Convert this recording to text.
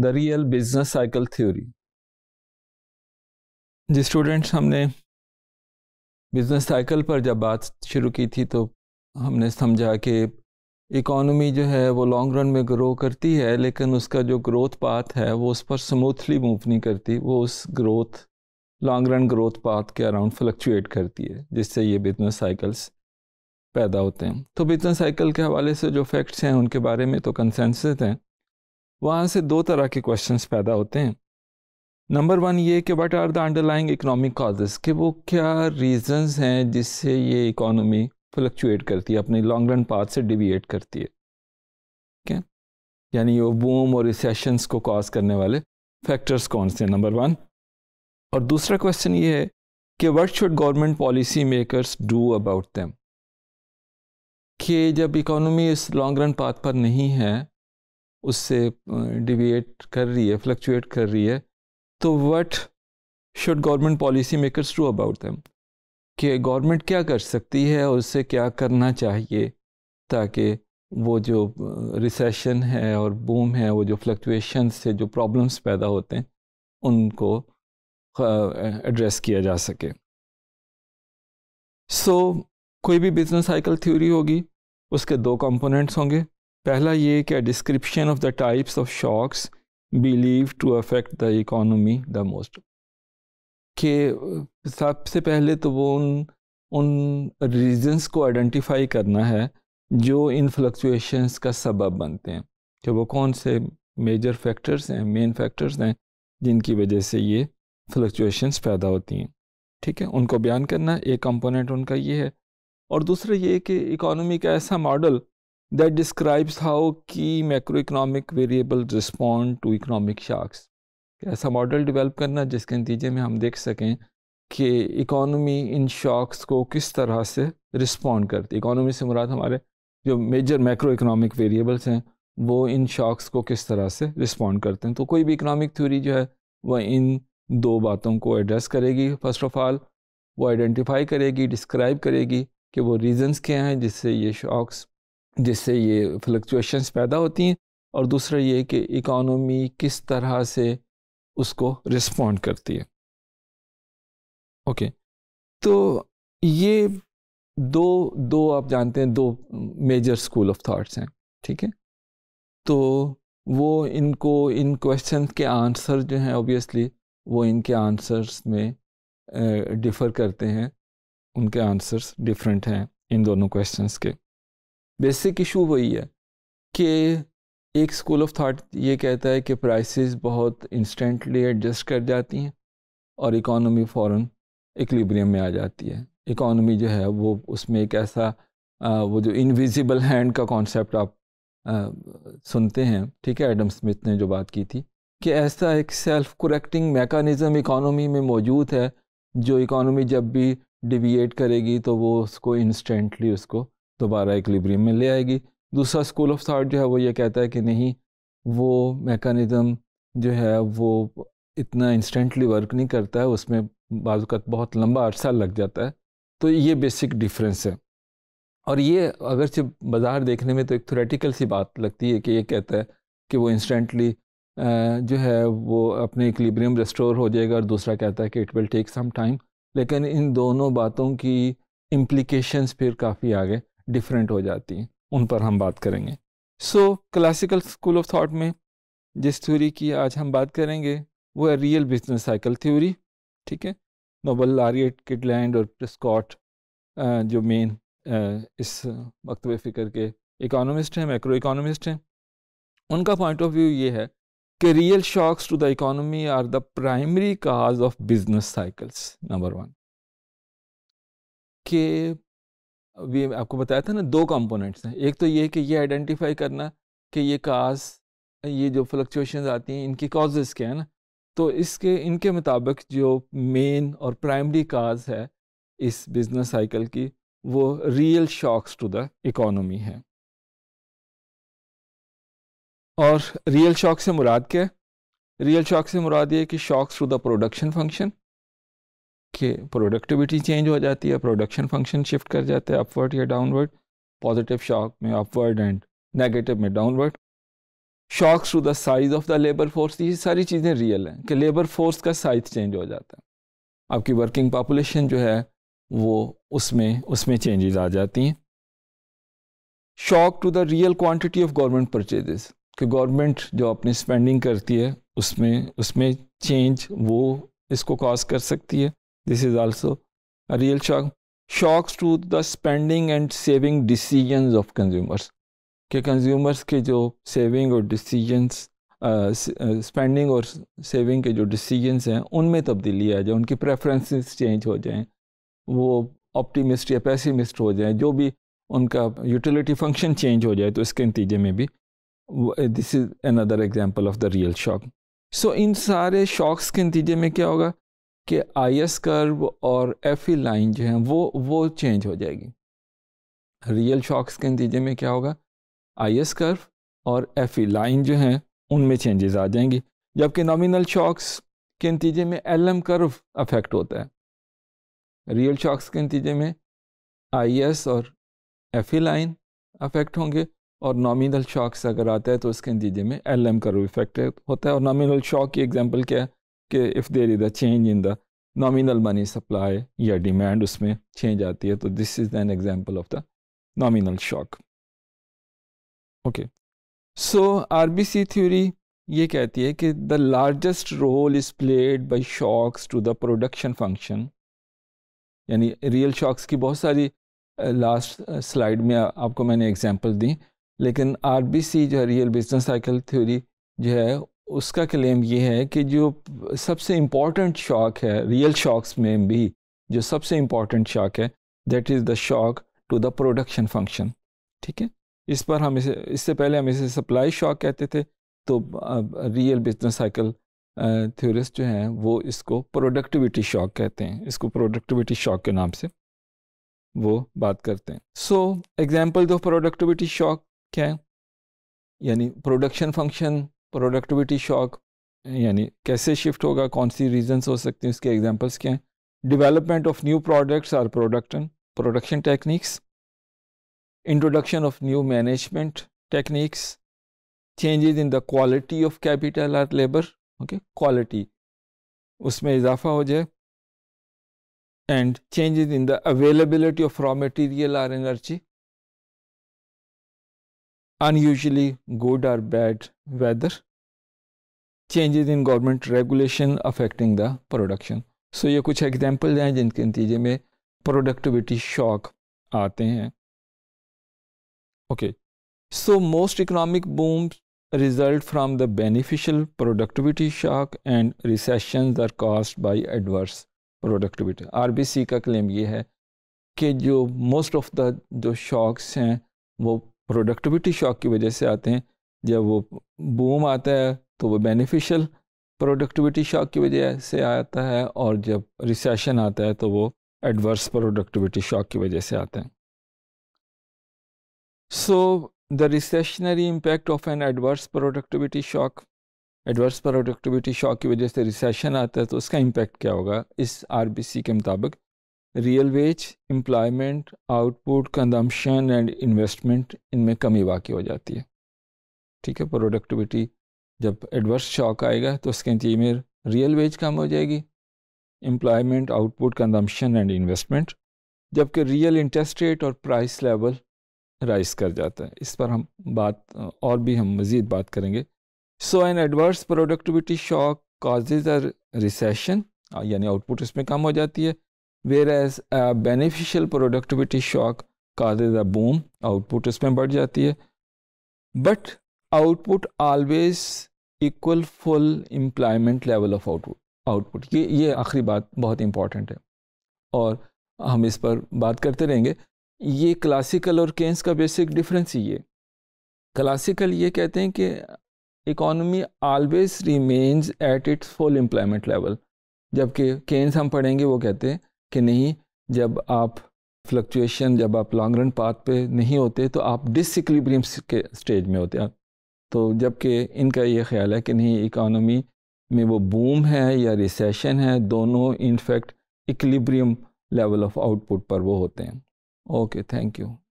The real business cycle theory जी students हमने business cycle पर जब बात शुरू की थी तो हमने समझा कि इकॉनमी जो है वो लॉन्ग रन में ग्रो करती है लेकिन उसका जो ग्रोथ पाथ है वो उस पर स्मूथली मूव नहीं करती वो उस growth long run growth path के अराउंड फ्लक्चुएट करती है जिससे ये बिजनेस साइकिल्स पैदा होते हैं तो बिजनेस साइकिल के हवाले से जो फैक्ट्स हैं उनके बारे में तो कंसेंसस हैं वहाँ से दो तरह के क्वेश्चंस पैदा होते हैं नंबर वन ये कि what are the underlying economic causes कि वो क्या रीजंस हैं जिससे ये इकोनॉमी फ्लक्चुएट करती है अपने लॉन्ग रन पाथ से डिविएट करती है ठीक है यानी वो बूम और रिसेशंस को कॉज करने वाले फैक्टर्स कौन से हैं नंबर वन और दूसरा क्वेश्चन ये है कि what should government policy makers do about them कि जब इकोनॉमी इस लॉन्ग रन पाथ पर नहीं है उससे डिविएट कर रही है फ्लक्चुएट कर रही है तो what should government policy makers do about them कि गवर्नमेंट क्या कर सकती है और उससे क्या करना चाहिए ताकि वो जो रिसेशन है और बूम है वो जो फ्लक्चुएशन से जो प्रॉब्लम्स पैदा होते हैं उनको एड्रेस किया जा सके सो so, कोई भी बिजनेस साइकिल थ्योरी होगी उसके दो कंपोनेंट्स होंगे पहला ये कि description of the types of shocks believe to affect the economy the most के सबसे पहले तो वो उन उन रीजंस को आइडेंटिफाई करना है जो इन फ्लक्चुएशंस का सबब बनते हैं कि वो कौन से मेजर फैक्टर्स हैं मेन फैक्टर्स हैं जिनकी वजह से ये फ्लक्चुएशंस पैदा होती हैं ठीक है उनको बयान करना एक कंपोनेंट उनका ये है और दूसरा ये कि इकोनॉमी का ऐसा model that describes how key macroeconomic variables respond to economic shocks. ऐसा मॉडल डेवलप करना जिसके नतीजे में हम देख सकें कि इकॉनमी इन शॉक्स को किस तरह से रिस्पॉन्ड करती है इकॉनमी से मुराद हमारे जो मेजर मैक्रो इकनॉमिक वेरिएबल्स हैं वो इन शॉक्स को किस तरह से रिस्पॉन्ड करते हैं तो कोई भी इकनॉमिक थ्योरी जो है वह इन दो बातों को एड्रेस करेगी फर्स्ट ऑफ ऑल वो आइडेंटिफाई करेगी डिस्क्राइब करेगी कि वो रीजंस क्या हैं जिससे ये शॉक्स जिससे ये फ्लक्चुएशंस पैदा होती हैं और दूसरा ये कि इकॉनमी किस तरह से उसको रिस्पॉन्ड करती है ओके okay. तो ये दो दो आप जानते हैं दो मेजर स्कूल ऑफ थाट्स हैं ठीक है तो वो इनको इन क्वेश्चन के आंसर जो हैं ऑब्वियसली वो इनके आंसर्स में डिफ़र करते हैं उनके आंसर्स डिफरेंट हैं इन दोनों क्वेश्चंस के बेसिक इशू वही है कि एक स्कूल ऑफ थाट ये कहता है कि प्राइसेस बहुत इंस्टेंटली एडजस्ट कर जाती हैं और इकोनॉमी फ़ौर इक्लिब्रियम में आ जाती है इकोनॉमी जो है वो उसमें एक ऐसा आ, वो जो इनविजिबल हैंड का कॉन्सेप्ट आप आ, सुनते हैं ठीक है एडम स्मिथ ने जो बात की थी कि ऐसा एक सेल्फ करेक्टिंग मेकानिज़म इकोनॉमी में मौजूद है जो इकोनॉमी जब भी डिविएट करेगी तो वो उसको इंस्टेंटली उसको दोबारा इक्लिब्रियम में ले आएगी दूसरा स्कूल ऑफ थाट जो है वो ये कहता है कि नहीं वो मेकानिज़म जो है वो इतना इंस्टेंटली वर्क नहीं करता है उसमें बाजू का बहुत लंबा अरसा लग जाता है तो ये बेसिक डिफरेंस है और ये अगरचि बाज़ार देखने में तो एक थोरेटिकल सी बात लगती है कि ये कहता है कि वो इंस्टेंटली जो है वो अपने इक्लिब्रियम रेस्टोर हो जाएगा और दूसरा कहता है कि it will take some time लेकिन इन दोनों बातों की इम्प्लिकेशंस फिर काफ़ी आ गए डिफरेंट हो जाती हैं उन पर हम बात करेंगे so classical school of thought में जिस थ्योरी की आज हम बात करेंगे वो है रियल बिजनेस साइकिल थ्योरी ठीक है नोबल लारियट किडलैंड और स्कॉट जो मेन इस मकतब फ़िक्र के इकोनॉमिस्ट हैं मैक्रो इकोनॉमिस्ट हैं उनका पॉइंट ऑफ व्यू ये है कि real shocks to the economy are the primary cause of business cycles number one के अभी आपको बताया था ना दो कंपोनेंट्स हैं एक तो ये कि ये आइडेंटिफाई करना कि ये काज ये जो फ्लक्चुएशन आती हैं इनकी कॉजेज़ क्या है ना तो इसके इनके मुताबिक जो मेन और प्राइमरी काज है इस बिज़नेस साइकिल की वो real shocks to the economy है और रियल शॉक से मुराद क्या है रियल शॉक से मुराद ये कि shocks to the production function कि प्रोडक्टिविटी चेंज हो जाती है प्रोडक्शन फंक्शन शिफ्ट कर जाता है अपवर्ड या डाउनवर्ड पॉजिटिव शॉक में अपवर्ड एंड नेगेटिव में downward shocks to the size of the labour force ये सारी चीज़ें रियल हैं कि लेबर फोर्स का साइज चेंज हो जाता है आपकी वर्किंग पॉपुलेशन जो है वो उसमें उसमें चेंजेस आ जाती हैं shock to the real quantity of government purchases कि गवर्नमेंट जो अपनी स्पेंडिंग करती है उसमें उसमें चेंज वो इसको कॉज कर सकती है This is also a real shock. Shocks to the spending and saving decisions of consumers. कि consumers के जो सेविंग और decisions स्पेंडिंग uh, uh, और सेविंग के जो डिसीजंस हैं उनमें तब्दीली आ जाए उनकी प्रेफरेंसेस चेंज हो जाएं वो ऑप्टिमिस्ट या पैसिमिस्ट हो जाएं जो भी उनका यूटिलिटी फंक्शन चेंज हो जाए तो इसके नतीजे में भी this is another example of the real shock so इन सारे शॉक्स के नतीजे में क्या होगा कि आई एस कर्व और एफ ई लाइन जो है वो वो चेंज हो जाएगी रियल शॉक्स के नतीजे में क्या होगा आई एस कर्व और एफ ई लाइन जो हैं उनमें चेंजेस आ जाएंगी जबकि नॉमिनल शॉक्स के नतीजे में एल एम कर्व अफेक्ट होता है रियल शॉक्स के नतीजे में आई एस और एफ ई लाइन अफेक्ट होंगे और नॉमिनल शॉक्स अगर आता है तो उसके नतीजे में एल एम कर्व इफेक्ट होता है और नॉमिनल शॉक की एग्जांपल क्या है कि if there is a change in the nominal money supply या डिमांड उसमें चेंज आती है तो this is an example of the nominal shock okay so RBC theory ये कहती है कि the largest role is played by shocks to the production function यानी रियल शॉक्स की बहुत सारी लास्ट स्लाइड में आपको मैंने एग्जांपल दी लेकिन आरबीसी जो है रियल बिजनेस साइकिल थ्योरी जो है उसका क्लेम ये है कि जो सबसे इम्पॉर्टेंट शॉक है रियल शॉक्स में भी जो सबसे इम्पॉर्टेंट शॉक है that is the shock to the production function ठीक है इस पर हम इसे इससे पहले हम इसे सप्लाई शॉक कहते थे तो रियल बिजनेस साइकिल थ्योरिस्ट जो हैं वो इसको प्रोडक्टिविटी शॉक कहते हैं इसको प्रोडक्टिविटी शॉक के नाम से वो बात करते हैं सो एग्जांपल दो प्रोडक्टिविटी शॉक क्या है यानी प्रोडक्शन फंक्शन प्रोडक्टिविटी शॉक यानी कैसे शिफ्ट होगा कौन सी रीजंस हो सकती हैं उसके एग्जांपल्स क्या हैं development of new products or production production techniques introduction of new management techniques changes in the quality of capital or labour okay quality उसमें इजाफा हो जाए and changes in the availability of raw material or energy unusually good or bad weather changes in government regulation affecting the production so ye kuch examples hain jinke natije mein productivity shock aate hain okay so most economic booms result from the beneficial productivity shock and recessions are caused by adverse productivity rbc ka claim ye hai ke jo most of the jo shocks hain wo productivity shock ki wajah se aate hain या वो boom आता है तो वो beneficial productivity shock की वजह से आता है और जब रिसेशन आता है तो वो एडवर्स प्रोडक्टिविटी शॉक की वजह से आते हैं so the recessionary impact of an adverse productivity shock adverse productivity shock की वजह से रिसेशन आता है तो उसका इम्पैक्ट क्या होगा इस आर के मुताबिक real wage employment output consumption and investment इनमें कमी वाकई हो जाती है ठीक है प्रोडक्टिविटी जब एडवर्स शॉक आएगा तो उसके नतीजे में रियल वेज कम हो जाएगी employment output consumption and investment जबकि रियल इंटरेस्ट रेट और प्राइस लेवल राइज कर जाता है इस पर हम बात और भी हम मज़ीद बात करेंगे so an adverse productivity shock causes a recession यानी आउटपुट इसमें कम हो जाती है whereas beneficial productivity shock causes a boom output इसमें बढ़ जाती है but output always equal full employment level of output output ये ये आखिरी बात बहुत इंपॉर्टेंट है और हम इस पर बात करते रहेंगे ये क्लासिकल और केन्स का बेसिक डिफरेंस ही ये क्लासिकल ये कहते हैं कि economy always remains at its full employment level जबकि केन्स हम पढ़ेंगे वो कहते हैं कि नहीं जब आप फ्लक्चुएशन जब आप लॉन्ग रन पाथ पे नहीं होते तो आप डिसक्लिब्रियम के स्टेज में होते हैं तो जबकि इनका ये ख्याल है कि नहीं इकानमी में वो बूम है या रिसेशन है दोनों in fact equilibrium level of output पर वो होते हैं ओके थैंक यू